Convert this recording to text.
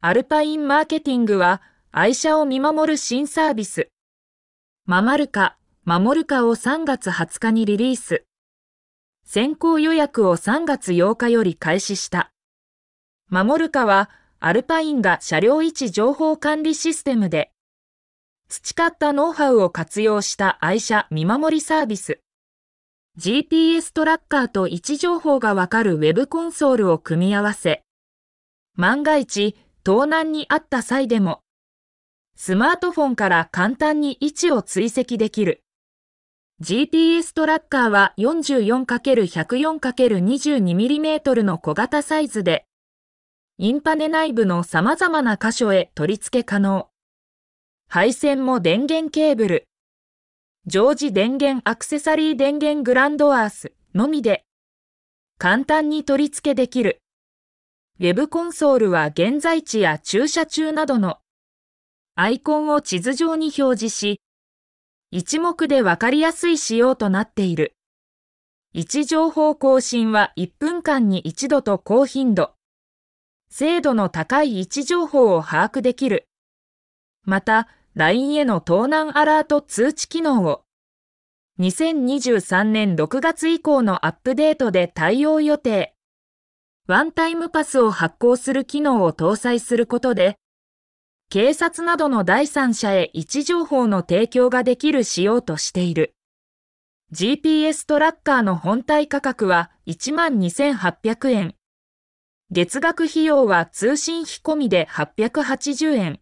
アルパインマーケティングは、愛車を見守る新サービス。守るか、守るかを3月20日にリリース。先行予約を3月8日より開始した。守るかは、アルパインが車両位置情報管理システムで、培ったノウハウを活用した愛車見守りサービス。GPS トラッカーと位置情報がわかるウェブコンソールを組み合わせ、万が一、盗難にあった際でも、スマートフォンから簡単に位置を追跡できる。GPS トラッカーは 44×104×22mm の小型サイズで、インパネ内部の様々な箇所へ取り付け可能。配線も電源ケーブル。常時電源アクセサリー電源グランドアースのみで、簡単に取り付けできる。ウェブコンソールは現在地や駐車中などのアイコンを地図上に表示し、一目でわかりやすい仕様となっている。位置情報更新は1分間に1度と高頻度。精度の高い位置情報を把握できる。また、LINE への盗難アラート通知機能を2023年6月以降のアップデートで対応予定。ワンタイムパスを発行する機能を搭載することで、警察などの第三者へ位置情報の提供ができる仕様としている。GPS トラッカーの本体価格は12,800円。月額費用は通信費込みで880円。